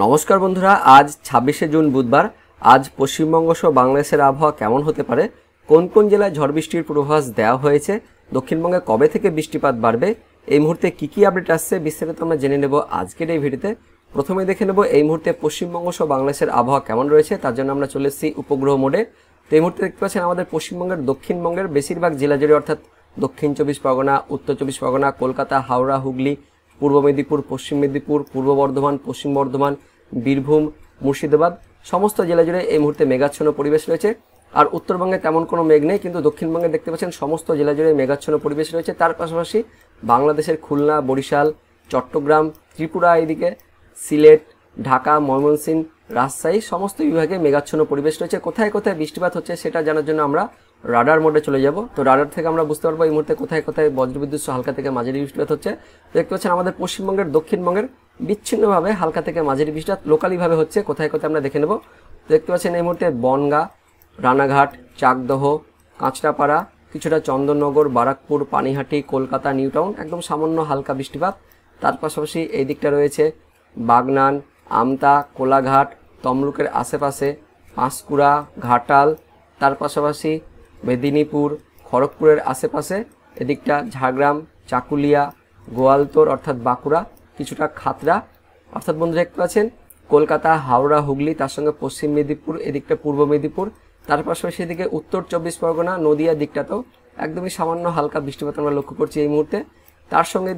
নমস্কার বন্ধুরা আজ ছাব্বিশে জুন বুধবার আজ পশ্চিমবঙ্গ সহ বাংলাদেশের আবহাওয়া কেমন হতে পারে কোন কোন জেলায় ঝড় বৃষ্টির পূর্বাভাস দেওয়া হয়েছে দক্ষিণবঙ্গে কবে থেকে বৃষ্টিপাত বাড়বে এই মুহূর্তে কী কী আপডেট আসছে বিস্তারিত আমরা জেনে নেব আজকের এই ভিডিওতে প্রথমে দেখে নেব এই মুহূর্তে পশ্চিমবঙ্গ সহ বাংলাদেশের আবহাওয়া কেমন রয়েছে তার জন্য আমরা চলে এসেছি উপগ্রহ মোডে তো এই মুহূর্তে দেখতে পাচ্ছেন আমাদের পশ্চিমবঙ্গের দক্ষিণবঙ্গের বেশিরভাগ জেলা জুড়ে অর্থাৎ দক্ষিণ চব্বিশ পরগনা উত্তর চব্বিশ পরগনা কলকাতা হাওড়া হুগলি পূর্ব মেদিনীপুর পশ্চিম মেদিনীপুর পূর্ব বর্ধমান পশ্চিম বর্ধমান বীরভূম মুর্শিদাবাদ সমস্ত জেলা জুড়ে এই মুহূর্তে মেঘাচ্ছন্ন পরিবেশ রয়েছে আর উত্তরবঙ্গে তেমন কোনো মেঘ নেই কিন্তু দক্ষিণবঙ্গে দেখতে পাচ্ছেন সমস্ত জেলা জুড়ে মেঘাচ্ছন্ন পরিবেশ রয়েছে তার পাশাপাশি বাংলাদেশের খুলনা বরিশাল চট্টগ্রাম ত্রিপুরা এদিকে সিলেট ঢাকা ময়মনসিংহ রাজশাহী সমস্ত বিভাগে মেঘাচ্ছন্ন পরিবেশ রয়েছে কোথায় কোথায় বৃষ্টিপাত হচ্ছে সেটা জানার জন্য আমরা রাডার মোডে চলে যাব তো রাডার থেকে আমরা বুঝতে পারবো এই মুহূর্তে কোথায় কোথায় বজ্রবিদ্যুৎ হালকা থেকে মাঝারি বৃষ্টিপাত হচ্ছে দেখতে পাচ্ছেন আমাদের পশ্চিমবঙ্গের দক্ষিণবঙ্গের বিচ্ছিন্নভাবে হালকা থেকে মাঝারি বৃষ্টিপাত লোকালিভাবে হচ্ছে কোথায় কোথায় আমরা দেখে নেব দেখতে পাচ্ছেন এই মুহূর্তে বনগা রানাঘাট চাকদহ কাঁচরাপাড়া কিছুটা চন্দননগর বারাকপুর পানিহাটি কলকাতা নিউটাউন একদম সামান্য হালকা বৃষ্টিপাত তার পাশাপাশি এই দিকটা রয়েছে বাগনান আমতা কোলাঘাট তমলুকের আশেপাশে পাঁশকুড়া ঘাটাল তার পাশাপাশি মেদিনীপুর খড়গপুরের আশেপাশে এদিকটা ঝাড়গ্রাম চাকুলিয়া গোয়ালতোর অর্থাৎ বাঁকুড়া কিছুটা খাতরা অর্থাৎ বন্ধু দেখতে পাচ্ছেন কলকাতা হাওড়া হুগলি তার সঙ্গে পশ্চিম মেদিনীপুর এদিকটা পূর্ব মেদিনীপুর তার পাশাপাশি এদিকে উত্তর চব্বিশ পরগনা নদিয়া দিকটাতেও একদমই সামান্য হালকা বৃষ্টিপাত আমরা লক্ষ্য করছি এই মুহূর্তে তার সঙ্গে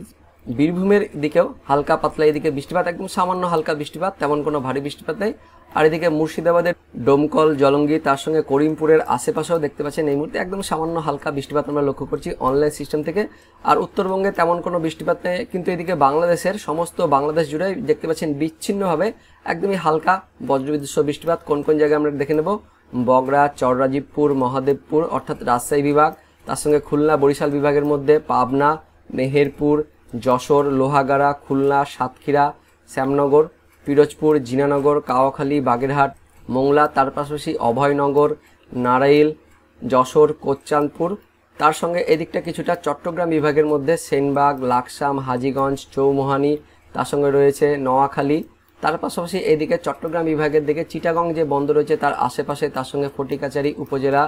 বীরভূমের দিকেও হালকা পাতলা এদিকে বৃষ্টিপাত একদম সামান্য হালকা বৃষ্টিপাত তেমন কোনো ভারী বৃষ্টিপাত নেই আর এদিকে মুর্শিদাবাদের ডোমকল জলঙ্গি তার সঙ্গে করিমপুরের আশেপাশেও দেখতে পাচ্ছেন এই মুহূর্তে একদম সামান্য হালকা বৃষ্টিপাত আমরা লক্ষ্য করছি অনলাইন সিস্টেম থেকে আর উত্তরবঙ্গে তেমন কোনো বৃষ্টিপাত নেই কিন্তু এদিকে বাংলাদেশের সমস্ত বাংলাদেশ জুড়ে দেখতে পাচ্ছেন বিচ্ছিন্নভাবে একদমই হালকা বজ্রবিদ্যুৎ বৃষ্টিপাত কোন কোন জায়গায় আমরা দেখে নেব বগড়া চররাজীবপুর মহাদেবপুর অর্থাৎ রাজশাহী বিভাগ তার সঙ্গে খুলনা বরিশাল বিভাগের মধ্যে পাবনা মেহেরপুর যশোর লোহাগাড়া খুলনা সাতক্ষীরা শ্যামনগর পিরোজপুর জিনানগর কাওয়াখালী বাগেরহাট মোংলা তার পাশাপাশি অভয়নগর নারাইল যশোর কোচ্চাঁদপুর তার সঙ্গে এদিকটা কিছুটা চট্টগ্রাম বিভাগের মধ্যে সেনবাগ লাকসাম হাজিগঞ্জ চৌমোহানি তার সঙ্গে রয়েছে নোয়াখালী তার পাশাপাশি এদিকে চট্টগ্রাম বিভাগের দিকে চিটাগং যে বন্দর রয়েছে তার আশেপাশে তার সঙ্গে ফটিকাচারি উপজেলা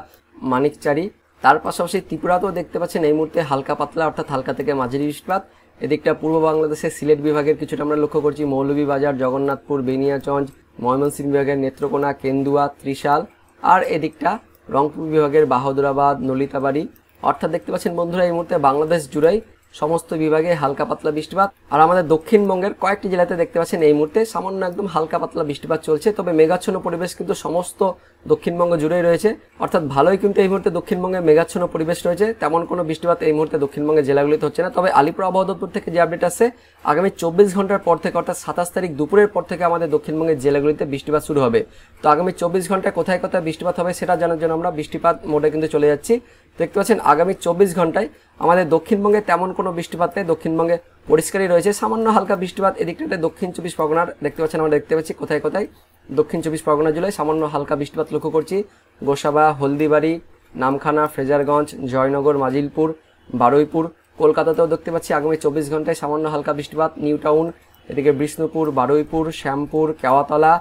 মানিকচারি তার পাশাপাশি ত্রিপুরাতেও দেখতে পাচ্ছেন এই মুহূর্তে হালকা পাতলা অর্থাৎ হালকা থেকে মাঝারি বৃষ্টিপাত এদিকটা পূর্ব বাংলাদেশের সিলেট বিভাগের কিছুটা আমরা লক্ষ্য করছি মৌলভীবাজার জগন্নাথপুর বেনিয়াচঞ্জ ময়মনসিংহ বিভাগের নেত্রকোনা কেন্দুয়া ত্রিশাল আর এদিকটা রংপুর বিভাগের বাহাদুরাবাদ নলিতাবাড়ি অর্থাৎ দেখতে পাচ্ছেন বন্ধুরা এই মুহূর্তে বাংলাদেশ জুড়েই সমস্ত বিভাগে হালকা পাতলা বৃষ্টিপাত আর আমাদের দক্ষিণবঙ্গের কয়েকটি জেলাতে দেখতে পাচ্ছেন এই মুহূর্তে সামান্য একদম হালকা পাতলা বৃষ্টিপাত চলছে তবে মেঘাচ্ছন্ন পরিবেশ কিন্তু সমস্ত দক্ষিণবঙ্গ জুড়েই রয়েছে অর্থাৎ ভালোই কিন্তু এই মুহূর্তে দক্ষিণবঙ্গে মেঘাচ্ছন্ন পরিবেশ রয়েছে তেমন কোনো বৃষ্টিপাত এই মুহূর্তে দক্ষিণবঙ্গের জেলাগুলিতে হচ্ছে না তবে আলিপুর আবহাওয়া থেকে যে আপডেট আসছে আগামী চব্বিশ ঘন্টার পর থেকে অর্থাৎ সাতাশ তারিখ দুপুরের পর থেকে আমাদের দক্ষিণবঙ্গের জেলাগুলিতে বৃষ্টিপাত শুরু হবে তো আগামী চব্বিশ ঘন্টায় কোথায় কোথায় বৃষ্টিপাত হবে সেটা জানার জন্য আমরা বৃষ্টিপাত মোডে কিন্তু চলে যাচ্ছি দেখতে পাচ্ছেন আগামী চব্বিশ ঘন্টায় আমাদের দক্ষিণবঙ্গে তেমন কোনো বৃষ্টিপাত নেই দক্ষিণবঙ্গে পরিষ্কারই রয়েছে সামান্য হালকা বৃষ্টিপাত এদিকটাতে দক্ষিণ চব্বিশ পরগনার দেখতে পাচ্ছেন আমরা দেখতে পাচ্ছি কোথায় কোথায় দক্ষিণ চব্বিশ পরগনা জেলায় সামান্য হালকা বৃষ্টিপাত লক্ষ্য করছি গোসাবা হলদিবাড়ি নামখানা ফ্রেজারগঞ্জ জয়নগর মাজিলপুর বারুইপুর কলকাতাতেও দেখতে পাচ্ছি আগামী চব্বিশ ঘন্টায় সামান্য হালকা বৃষ্টিপাত নিউ টাউন এদিকে বিষ্ণুপুর বারুইপুর শ্যামপুর কেওয়াতলা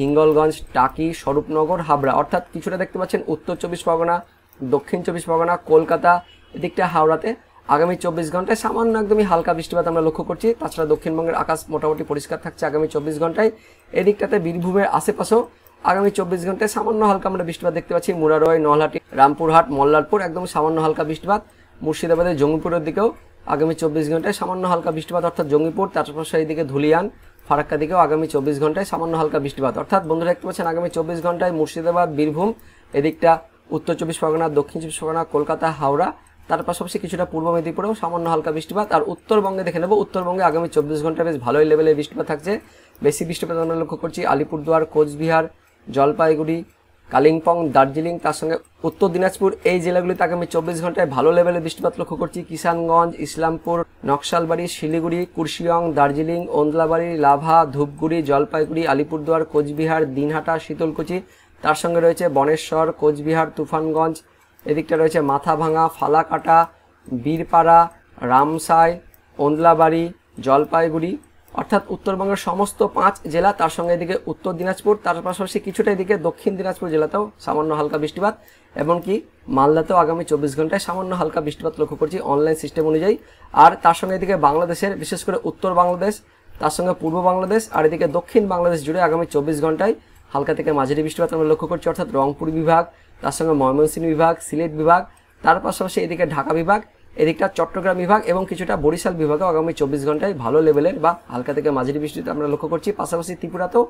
হিঙ্গলগঞ্জ টাকি স্বরূপনগর হাবড়া অর্থাৎ কিছুটা দেখতে পাচ্ছেন উত্তর চব্বিশ পরগনা দক্ষিণ চব্বিশ পরগনা কলকাতা এদিকটা হাওড়াতে আগামী চব্বিশ ঘন্টায় সামান্য একদমই হালকা বৃষ্টিপাত আমরা লক্ষ্য করছি তাছাড়া দক্ষিণবঙ্গের আকাশ মোটামুটি পরিষ্কার থাকছে আগামী চব্বিশ ঘন্টায় এদিকটাতে বীরভূমের আশেপাশেও আগামী চব্বিশ ঘন্টায় সামান্য হালকা আমরা বৃষ্টিপাত দেখতে পাচ্ছি মুরারয় নলহাটি রামপুরহাট মল্লারপুর একদম সামান্য হালকা বৃষ্টিপাত মুর্শিদাবাদের জঙ্গিপুরের দিকেও আগামী চব্বিশ ঘন্টায় সামান্য হালকা বৃষ্টিপাত অর্থাৎ জঙ্গিপুর তারপর দিকে ধুলিয়ান ফারাক্কা দিকেও আগামী চব্বিশ ঘন্টায় সামান্য হালকা বৃষ্টিপাত অর্থাৎ বন্ধুরা দেখতে পাচ্ছেন আগামী চব্বিশ ঘন্টায় মুর্শিদাবাদ বীরভূম এদিকটা উত্তর চব্বিশ পরগনা দক্ষিণ চব্বিশ পরগনা কলকাতা হাওড়া তার পাশাপাশি কিছুটা পূর্ব মেদিনীপুরেও সামান্য হালকা বৃষ্টিপাত আর উত্তরবঙ্গে দেখে নেবো উত্তরবঙ্গে আগামী চব্বিশ ঘন্টা বেশ ভালোই লেভেলে বৃষ্টিপাত থাকছে বেশি বৃষ্টিপাত আমরা লক্ষ্য করছি আলিপুরদুয়ার কোচবিহার জলপাইগুড়ি কালিম্পং দার্জিলিং তার সঙ্গে উত্তর দিনাজপুর এই জেলাগুলিতে আগামী চব্বিশ ঘন্টায় ভালো লেভেলে বৃষ্টিপাত লক্ষ্য করছি কিষানগঞ্জ ইসলামপুর নকশালবাড়ি শিলিগুড়ি কুর্শিয়ং দার্জিলিং ওন্দলাবাড়ি লাভা ধূপগুড়ি জলপাইগুড়ি আলিপুরদুয়ার কোচবিহার দিনহাটা শীতলকুচি তার সঙ্গে রয়েছে বনেশ্বর কোচবিহার তুফানগঞ্জ এদিকটা রয়েছে মাথাভাঙা ফালাকাটা বীরপাড়া রামসাই ওন্দলাবাড়ি জলপাইগুড়ি অর্থাৎ উত্তরবঙ্গের সমস্ত পাঁচ জেলা তার সঙ্গে এদিকে উত্তর দিনাজপুর তার পাশাপাশি কিছুটা এদিকে দক্ষিণ দিনাজপুর জেলাতেও সামান্য হালকা বৃষ্টিপাত এমনকি মালদাতেও আগামী চব্বিশ ঘন্টায় সামান্য হালকা বৃষ্টিপাত লক্ষ্য করছি অনলাইন সিস্টেম অনুযায়ী আর তার সঙ্গে এদিকে বাংলাদেশের বিশেষ করে উত্তর বাংলাদেশ তার সঙ্গে পূর্ব বাংলাদেশ আর এদিকে দক্ষিণ বাংলাদেশ জুড়ে আগামী চব্বিশ ঘন্টায় হালকা থেকে মাঝারি বৃষ্টিপাত আমরা লক্ষ্য করছি অর্থাৎ রংপুর বিভাগ তার সঙ্গে ময়মনসিংহ বিভাগ সিলেট বিভাগ তার পাশাপাশি এদিকে ঢাকা বিভাগ এদিকটা চট্টগ্রাম বিভাগ এবং কিছুটা বরিশাল বিভাগে আগামী চব্বিশ ঘন্টায় ভালো লেভেলের বা হালকা থেকে মাঝারি বৃষ্টিতে আমরা লক্ষ্য করছি পাশাপাশি ত্রিপুরাতেও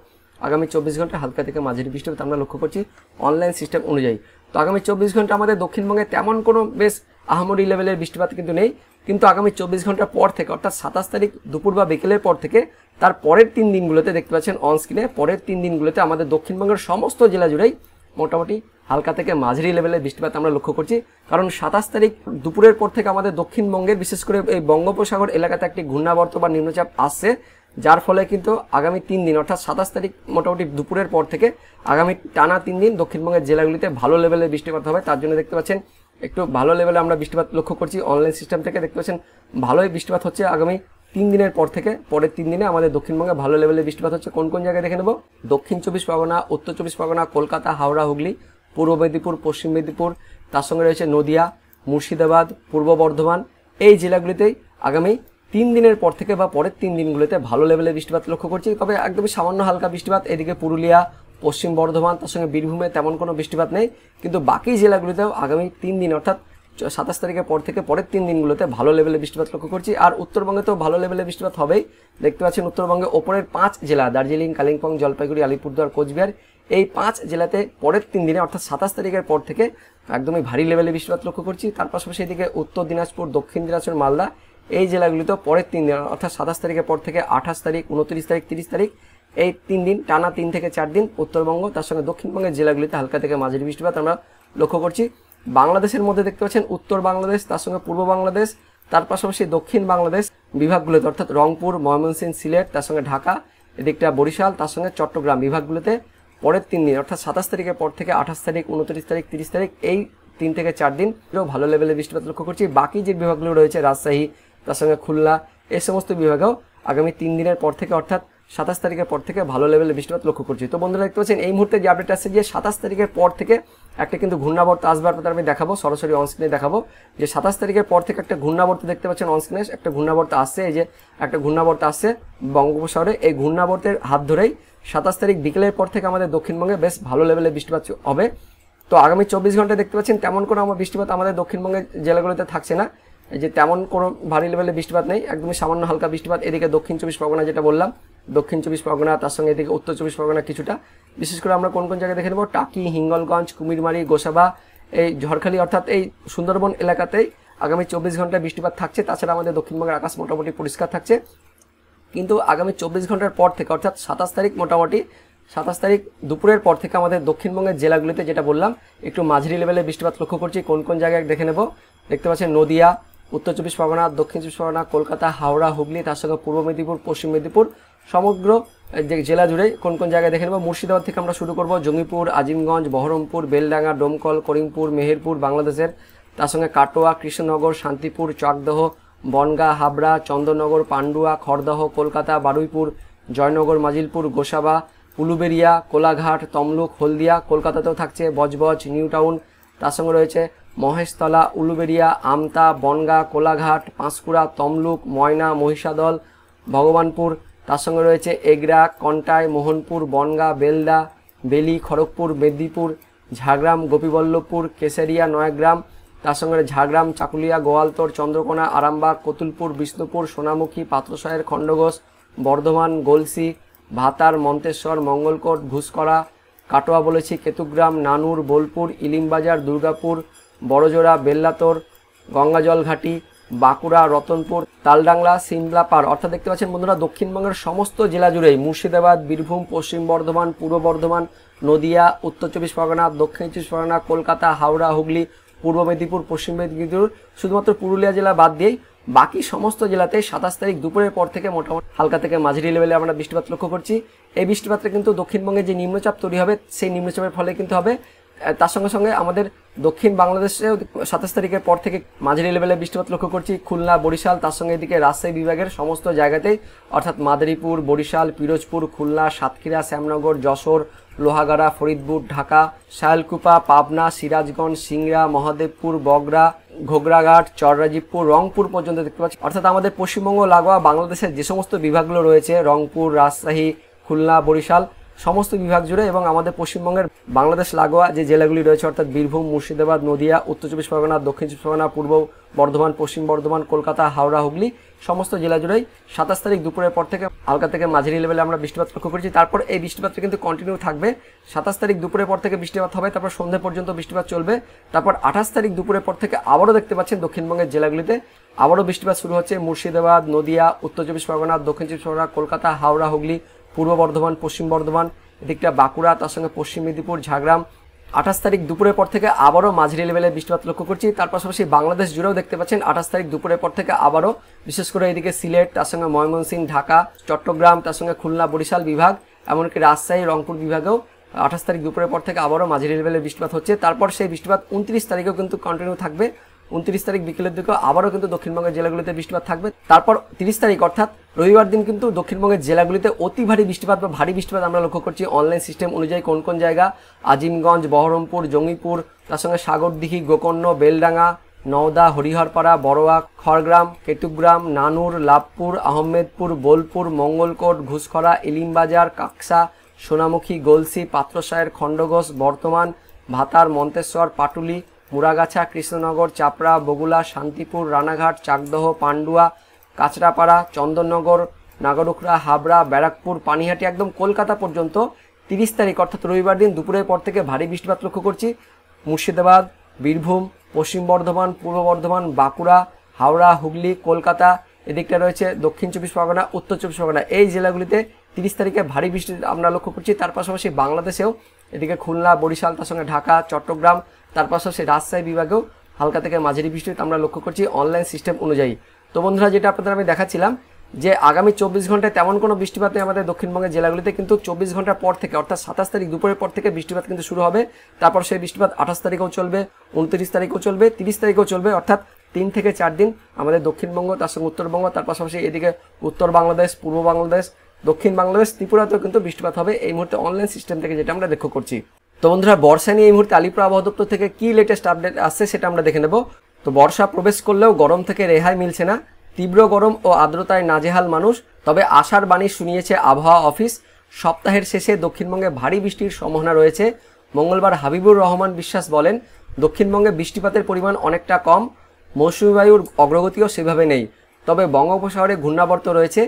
আগামী চব্বিশ ঘন্টা হালকা থেকে মাঝারি বৃষ্টিতে আমরা লক্ষ্য করছি অনলাইন সিস্টেম অনুযায়ী তো আগামী চব্বিশ ঘন্টা আমাদের দক্ষিণবঙ্গে তেমন কোনো বেশ আহামরি লেভেলের বৃষ্টিপাত কিন্তু নেই কিন্তু আগামী চব্বিশ ঘন্টার পর থেকে অর্থাৎ সাতাশ তারিখ দুপুর বা বিকেলের পর থেকে তার পরের তিন দিনগুলোতে দেখতে পাচ্ছেন অন পরের তিন দিনগুলোতে আমাদের দক্ষিণবঙ্গের সমস্ত জেলা জুড়েই মোটামুটি হালকা থেকে মাঝারি লেভেলের বৃষ্টিপাত আমরা লক্ষ্য করছি কারণ সাতাশ তারিখ দুপুরের পর থেকে আমাদের দক্ষিণবঙ্গের বিশেষ করে এই বঙ্গোপসাগর এলাকাতে একটি ঘূর্ণাবর্ত বা নিম্নচাপ আসছে যার ফলে কিন্তু আগামী তিন দিন অর্থাৎ সাতাশ তারিখ মোটামুটি দুপুরের পর থেকে আগামী টানা তিন দিন দক্ষিণবঙ্গের জেলাগুলিতে ভালো লেভেলের বৃষ্টিপাত হবে তার জন্য দেখতে পাচ্ছেন একটু ভালো লেভেলে আমরা বৃষ্টিপাত লক্ষ্য করছি অনলাইন সিস্টেম থেকে দেখতে পাচ্ছেন ভালোই বৃষ্টিপাত হচ্ছে আগামী তিন দিনের পর থেকে পরের তিন দিনে আমাদের দক্ষিণবঙ্গে ভালো লেভেলে বৃষ্টিপাত হচ্ছে কোন কোন জায়গায় দেখে নেব দক্ষিণ চব্বিশ পরগনা উত্তর চব্বিশ পরগনা কলকাতা হাওড়া হুগলি পূর্ব মেদিনীপুর পশ্চিম মেদিনীপুর তার সঙ্গে রয়েছে নদিয়া মুর্শিদাবাদ পূর্ব বর্ধমান এই জেলাগুলিতেই আগামী তিন দিনের পর থেকে বা পরের তিন দিনগুলোতে ভালো লেভেলের বৃষ্টিপাত লক্ষ্য করছি তবে একদমই সামান্য হালকা বৃষ্টিপাত এদিকে পুরুলিয়া পশ্চিম বর্ধমান তার সঙ্গে বীরভূমে তেমন কোনো বৃষ্টিপাত নেই কিন্তু বাকি জেলাগুলিতেও আগামী তিন দিন অর্থাৎ সাতাশ তারিখের পর থেকে পরের তিন দিনগুলোতে ভালো লেভেলে বৃষ্টিপাত লক্ষ্য করছি আর উত্তরবঙ্গে তো ভালো লেভেলে বৃষ্টিপাত হবেই দেখতে পাচ্ছেন উত্তরবঙ্গে ওপরের পাঁচ জেলা দার্জিলিং কালিম্পং জলপাইগুড়ি আলিপুরদুয়ার কোচবিহার এই পাঁচ জেলাতে পরের তিন দিনে অর্থাৎ সাতাশ তারিখের পর থেকে একদমই ভারী লেভেলে বৃষ্টিপাত লক্ষ্য করছি তার পাশাপাশি এদিকে উত্তর দিনাজপুর দক্ষিণ দিনাজপুর মালদা এই জেলাগুলিতেও পরের তিন দিন অর্থাৎ সাতাশ তারিখের পর থেকে আঠাশ তারিখ উনত্রিশ তারিখ তিরিশ তারিখ এই তিন দিন টানা তিন থেকে চার দিন উত্তরবঙ্গ তার সঙ্গে দক্ষিণবঙ্গের জেলাগুলিতে হালকা থেকে মাঝারি বৃষ্টিপাত আমরা লক্ষ্য করছি বাংলাদেশের মধ্যে দেখতে পাচ্ছেন উত্তর বাংলাদেশ তার সঙ্গে পূর্ব বাংলাদেশ তার পাশাপাশি দক্ষিণ বাংলাদেশ বিভাগগুলোতে অর্থাৎ রংপুর ময়মনসিংহ সিলেট তার সঙ্গে ঢাকা এদিকটা বরিশাল তার সঙ্গে চট্টগ্রাম বিভাগগুলোতে পরের তিন দিন অর্থাৎ সাতাশ তারিখের পর থেকে আঠাশ তারিখ উনত্রিশ তারিখ তিরিশ তারিখ এই তিন থেকে চার দিন ভালো লেভেলের বৃষ্টিপাত লক্ষ্য করছি বাকি যে বিভাগগুলো রয়েছে রাজশাহী তার সঙ্গে খুলনা এই সমস্ত বিভাগেও আগামী তিন দিনের পর থেকে অর্থাৎ সাতাশ তারিখের পর থেকে ভালো লেভেলের বৃষ্টিপাত লক্ষ্য করছি তো বন্ধুরা দেখতে পাচ্ছেন এই মুহূর্তে যে আপডেট আসছে যে সাতাশ তারিখের পর থেকে একটা কিন্তু ঘূর্ণাবর্ত আসবার কথা আমি দেখাবো সরাসরি অনস্ক্রিনে দেখাবো যে সাতাশ তারিখের পর থেকে একটা ঘূর্ণাবর্ত দেখতে পাচ্ছেন অনস্ক্রিনে একটা ঘূর্ণাবর্ত আসছে এই যে একটা ঘূর্ণাবর্ত আসছে বঙ্গোপসাগরে এই ঘূর্ণাবর্তের হাত ধরেই সাতাশ তারিখ বিকেলের পর থেকে আমাদের দক্ষিণবঙ্গে বেশ ভালো লেভেলে বৃষ্টিপাত হবে তো আগামী চব্বিশ ঘন্টায় দেখতে পাচ্ছেন তেমন কোনো আমার বৃষ্টিপাত আমাদের দক্ষিণবঙ্গের জেলাগুলোতে থাকছে না যে তেমন কোনো ভারী লেভেলে বৃষ্টিপাত নেই একদমই সামান্য হালকা বৃষ্টিপাত এদিকে দক্ষিণ চব্বিশ পরগনা যেটা বললাম দক্ষিণ চব্বিশ পরগনা তার সঙ্গে এদিকে উত্তর চব্বিশ পরগনা কিছুটা বিশেষ করে আমরা কোন কোন জায়গায় দেখে নেব টাকি হিঙ্গলগঞ্জ কুমিরমারি গোসাবা এই ঝড়খালি অর্থাৎ এই সুন্দরবন এলাকাতেই আগামী চব্বিশ ঘন্টায় বৃষ্টিপাত থাকছে তাছাড়া আমাদের দক্ষিণবঙ্গের আকাশ মোটামুটি পরিষ্কার থাকছে কিন্তু আগামী চব্বিশ ঘন্টার পর থেকে অর্থাৎ সাতাশ তারিখ মোটামুটি সাতাশ তারিখ দুপুরের পর থেকে আমাদের দক্ষিণবঙ্গের জেলাগুলিতে যেটা বললাম একটু মাঝারি লেভেলে বৃষ্টিপাত লক্ষ্য করছি কোন কোন জায়গায় দেখে নেব দেখতে পাচ্ছেন নদিয়া উত্তর চব্বিশ পরগনা দক্ষিণ চব্বিশ পরগনা কলকাতা হাওড়া হুগলি তার সঙ্গে পূর্ব মেদিনীপুর পশ্চিম মেদিনীপুর সমগ্র যে জেলা জুড়ে কোন কোন জায়গায় দেখে নেব মুর্শিদাবাদ থেকে আমরা শুরু করব জঙ্গিপুর আজিমগঞ্জ বহরমপুর বেলডাঙ্গা ডোমকল করিমপুর মেহেরপুর বাংলাদেশের তার সঙ্গে কাটোয়া কৃষ্ণনগর শান্তিপুর চকদহ বনগা হাবড়া চন্দ্রনগর পান্ডুয়া খড়দহ কলকাতা বারুইপুর জয়নগর মাজিলপুর গোসাবা পুলুবেরিয়া কোলাঘাট তমলুক হলদিয়া কলকাতাতেও থাকছে বজবজ নিউ টাউন তার সঙ্গে রয়েছে মহেশতলা উলুবেরিয়া আমতা বনগা কোলাঘাট পাঁশকুড়া তমলুক ময়না মহিষাদল ভগবানপুর তার সঙ্গে রয়েছে এগরা কন্টাই মোহনপুর বনগা বেলদা বেলি খড়গপুর মেদিনীপুর ঝাড়গ্রাম গোপীবল্লভপুর কেশেরিয়া নয়াগ্রাম তার সঙ্গে ঝাড়গ্রাম চাকুলিয়া গোয়ালতর চন্দ্রকোনা আরামবাগ কতুলপুর বিষ্ণুপুর সোনামুখী পাত্রসায়ের খণ্ডঘোষ বর্ধমান গোলসি ভাতার মন্তেশ্বর মঙ্গলকোট ঘুষকরা কাটোয়া বলেছি কেতুগ্রাম নানুর বোলপুর ইলিমবাজার দুর্গাপুর বড়জোড়া বেল্লাতোর গঙ্গাজলঘাটি বাঁকুড়া রতনপুর তালডাংলা সিমলাপাড় অর্থাৎ দেখতে পাচ্ছেন বন্ধুরা দক্ষিণবঙ্গের সমস্ত জেলা জুড়েই মুর্শিদাবাদ বীরভূম পশ্চিম বর্ধমান পূর্ব বর্ধমান নদিয়া উত্তর চব্বিশ পরগনা দক্ষিণ চব্বিশ পরগনা কলকাতা হাওড়া হুগলি পূর্ব মেদিনীপুর পশ্চিম মেদিনীপুর শুধুমাত্র পুরুলিয়া জেলা বাদ দিয়েই বাকি সমস্ত জেলাতে সাতাশ তারিখ দুপুরের পর থেকে মোটামুটি হালকা থেকে মাঝারি লেভেলে আমরা বৃষ্টিপাত লক্ষ্য করছি এই বৃষ্টিপাতে কিন্তু দক্ষিণবঙ্গে যে নিম্নচাপ তৈরি হবে সেই নিম্নচাপের ফলে কিন্তু হবে তার সঙ্গে সঙ্গে আমাদের দক্ষিণ বাংলাদেশে সাতাশ তারিখের পর থেকে মাঝারি লেভেলে বৃষ্টিপাত লক্ষ্য করছি খুলনা বরিশাল তার সঙ্গে এদিকে রাজশাহী বিভাগের সমস্ত জায়গাতেই অর্থাৎ মাদারীপুর বরিশাল পিরোজপুর খুলনা সাতক্ষীরা শ্যামনগর যশোর লোহাগাড়া ফরিদপুর ঢাকা শায়ালকুপা পাবনা সিরাজগঞ্জ সিংড়া মহাদেবপুর বগরা ঘোগরাঘাট চররাজীবপুর রংপুর পর্যন্ত দেখতে পাচ্ছি অর্থাৎ আমাদের পশ্চিমবঙ্গ লাগোয়া বাংলাদেশের যে সমস্ত বিভাগগুলো রয়েছে রংপুর রাজশাহী খুলনা বরিশাল সমস্ত বিভাগ জুড়ে এবং আমাদের পশ্চিমবঙ্গের বাংলাদেশ লাগোয়া যে জেলাগুলি রয়েছে অর্থাৎ বীরভূম মুর্শিদাবাদ নদিয়া উত্তর চব্বিশ পরগনা দক্ষিণ চব্বিশ পরগনা পূর্ব বর্ধমান পশ্চিম বর্ধমান কলকাতা হাওড়া হুগলি সমস্ত জেলা জুড়েই সাতাশ তারিখ দুপুরের পর থেকে হালকা থেকে মাঝারি লেভেলে আমরা বৃষ্টিপাত লক্ষ্য করেছি তারপর এই বৃষ্টিপাতটা কিন্তু কন্টিনিউ থাকবে সাতাশ তারিখ দুপুরের পর থেকে বৃষ্টিপাত হবে তারপর সন্ধ্যে পর্যন্ত বৃষ্টিপাত চলবে তারপর আঠাশ তারিখ দুপুরের পর থেকে আবারও দেখতে পাচ্ছেন দক্ষিণবঙ্গের জেলাগুলিতে আবারও বৃষ্টিপাত শুরু হচ্ছে মুর্শিদাবাদ নদিয়া উত্তর চব্বিশ পরগনা দক্ষিণ চব্বিশ পরগনা কলকাতা হাওড়া হুগলি পূর্ব বর্ধমান পশ্চিম বর্ধমান এদিকটা বাঁকুড়া তার সঙ্গে পশ্চিম মেদিনীপুর ঝাড়গ্রাম আঠাশ তারিখ দুপুরের পর থেকে আবারও মাঝারি লেভেলের বৃষ্টিপাত লক্ষ্য করছি তার পাশাপাশি বাংলাদেশ জুড়েও দেখতে পাচ্ছেন আঠাশ তারিখ দুপুরের পর থেকে আবারও বিশেষ করে এদিকে সিলেট তার সঙ্গে ময়মনসিংহ ঢাকা চট্টগ্রাম তার সঙ্গে খুলনা বরিশাল বিভাগ এমনকি রাজশাহী রংপুর বিভাগেও আঠাশ তারিখ দুপুরের পর থেকে আবারও মাঝারি লেভেলের বৃষ্টিপাত হচ্ছে তারপর সেই বৃষ্টিপাত উনত্রিশ তারিখেও কিন্তু কন্টিনিউ থাকবে উনত্রিশ তারিখ বিকেলের দিকেও আবারও কিন্তু দক্ষিণবঙ্গের জেলাগুলিতে বৃষ্টিপাত থাকবে তারপর তিরিশ তারিখ অর্থাৎ রবিবার দিন কিন্তু দক্ষিণবঙ্গের জেলাগুলিতে অতি ভারী বৃষ্টিপাত বা ভারী বৃষ্টিপাত আমরা লক্ষ্য করছি অনলাইন সিস্টেম অনুযায়ী কোন কোন জায়গা আজিমগঞ্জ বহরমপুর জঙ্গিপুর তার সঙ্গে সাগরদিঘি গোকর্ণ বেলডাঙ্গা নওদা হরিহরপাড়া বড়োয়া খড়গ্রাম কেতুগ্রাম নানুর লাভপুর আহমেদপুর বোলপুর মঙ্গলকোট ঘুষখরা ইলিমবাজার কাকসা সোনামুখী গোলসি পাত্রসায়ের খণ্ডঘোষ বর্তমান ভাতার মন্তেশ্বর পাটুলি মুরাগাছা কৃষ্ণনগর চাপড়া বগুলা শান্তিপুর রানাঘাট চাকদহ পান্ডুয়া কাঁচরাপাড়া চন্দননগর নাগরুখরা হাবড়া ব্যারাকপুর পানিহাটি একদম কলকাতা পর্যন্ত তিরিশ তারিখ অর্থাৎ রবিবার দিন দুপুরের পর থেকে ভারী বৃষ্টিপাত লক্ষ্য করছি মুর্শিদাবাদ বীরভূম পশ্চিম বর্ধমান পূর্ব বর্ধমান বাঁকুড়া হাওড়া হুগলি কলকাতা এদিকটা রয়েছে দক্ষিণ চব্বিশ পরগনা উত্তর চব্বিশ পরগনা এই জেলাগুলিতে তিরিশ তারিখে ভারী বৃষ্টি আমরা লক্ষ্য করছি তার পাশাপাশি বাংলাদেশেও এদিকে খুলনা বরিশাল তার সঙ্গে ঢাকা চট্টগ্রাম তার পাশাপাশি রাজশাহী বিভাগেও হালকা থেকে মাঝারি বৃষ্টি আমরা লক্ষ্য করছি অনলাইন সিস্টেম অনুযায়ী তো বন্ধুরা যেটা আপনাদের আমি দেখাচ্ছিলাম যে আগামী চব্বিশ ঘন্টায় তেমন কোনো বৃষ্টিপাত নেই আমাদের দক্ষিণবঙ্গের জেলাগুলিতে কিন্তু চব্বিশ ঘন্টার পর থেকে অর্থাৎ সাতাশ তারিখ দুপুরের পর থেকে বৃষ্টিপাত কিন্তু শুরু হবে তারপর সেই বৃষ্টিপাত আঠাশ তারিখেও চলবে উনত্রিশ তারিখেও চলবে তিরিশ তারিখেও চলবে অর্থাৎ তিন থেকে চার দিন আমাদের দক্ষিণবঙ্গ তার সঙ্গে উত্তরবঙ্গ তার পাশাপাশি এদিকে উত্তর বাংলাদেশ পূর্ব বাংলাদেশ দক্ষিণ বাংলাদেশ ত্রিপুরাতেও কিন্তু বৃষ্টিপাত হবে এই মুহূর্তে অনলাইন সিস্টেম থেকে যেটা আমরা লক্ষ্য করছি তো বন্ধুরা বর্ষা নিয়ে এই মুহূর্তে আলিপুর আবহাওয়া দপ্তর থেকে কি লেটেস্ট আপডেট আসছে সেটা আমরা দেখে নেব তো বর্ষা প্রবেশ করলেও গরম থেকে রেহাই মিলছে না তীব্র গরম ও আর্দ্রতায় নাজেহাল মানুষ তবে আশার বাণী শুনিয়েছে আবহাওয়া অফিস সপ্তাহের শেষে দক্ষিণবঙ্গে ভারী বৃষ্টির সম্ভাবনা রয়েছে মঙ্গলবার হাবিবুর রহমান বিশ্বাস বলেন দক্ষিণবঙ্গে বৃষ্টিপাতের পরিমাণ অনেকটা কম মৌসুমি বায়ুর অগ্রগতিও সেভাবে নেই তবে বঙ্গোপসাগরে ঘূর্ণাবর্ত রয়েছে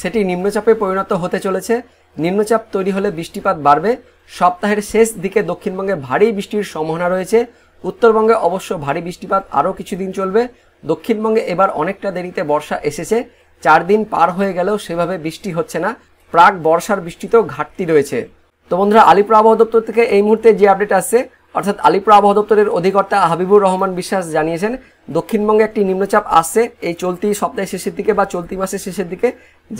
সেটি নিম্নচাপে পরিণত হতে চলেছে নিম্নচাপ তৈরি হলে বৃষ্টিপাত বাড়বে সপ্তাহের শেষ দিকে দক্ষিণবঙ্গে ভারী বৃষ্টির সম্ভাবনা রয়েছে উত্তরবঙ্গে অবশ্য ভারী বৃষ্টিপাত আরও কিছুদিন চলবে দক্ষিণবঙ্গে এবার অনেকটা দেরিতে বর্ষা এসেছে চার দিন পার হয়ে গেলেও সেভাবে বৃষ্টি হচ্ছে না প্রাক বর্ষার বৃষ্টিতেও ঘাটতি রয়েছে তো বন্ধুরা আলিপুর আবহাওয়া দপ্তর থেকে এই মুহূর্তে যে আপডেট আসছে অর্থাৎ আলিপুর আবহাওয়া দপ্তরের অধিকর্তা হাবিবুর রহমান বিশ্বাস জানিয়েছেন দক্ষিণবঙ্গে একটি নিম্নচাপ আসছে এই চলতি সপ্তাহের শেষের দিকে বা চলতি মাসের শেষের দিকে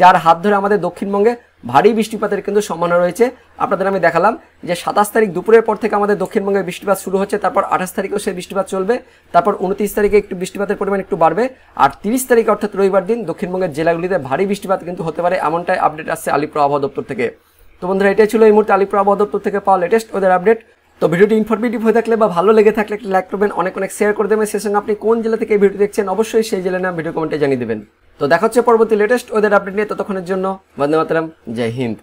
যার হাত ধরে আমাদের দক্ষিণবঙ্গে ভারী বৃষ্টিপাতের কিন্তু সম্ভাবনা রয়েছে আপনাদের আমি দেখালাম যে সাতাশ তারিখ দুপুরের পর থেকে আমাদের দক্ষিণবঙ্গে বৃষ্টিপাত শুরু হচ্ছে তারপর আঠাশ তারিখেও সেই বৃষ্টিপাত চলবে তারপর উনত্রিশ তারিখে একটু বৃষ্টিপাতের পরিমাণ একটু বাড়বে আর তিরিশ তারিখ অর্থাৎ রবিবার দিন দক্ষিণবঙ্গের জেলাগুলিতে ভারী বৃষ্টিপাত কিন্তু হতে পারে এমনটাই আপডেট আসছে আলিপুর আবহাওয়া দপ্তর থেকে তো বন্ধুরা এটাই ছিল এই মুহূর্তে আলিপুর আবহাওয়া দপ্তর থেকে পাওয়া লেটেস্ট ওদের আপডেট তো ভিডিওটি ইনফরমেটিভ হয়ে থাকলে বা ভালো লেগে থাকলে একটা লাইক করবেন অনেক অনেক শেয়ার করে দেবেন সেই সঙ্গে আপনি কোন জেলা থেকে ভিডিও দেখছেন অবশ্যই সেই জেলা নাম ভিডিও কমেন্টে জানিয়ে দেবেন তো দেখা হচ্ছে পরবর্তী লেটেস্ট ওদের আপডেট নিয়ে ততক্ষণের জন্য বন্দে মাতরম জয় হিন্দ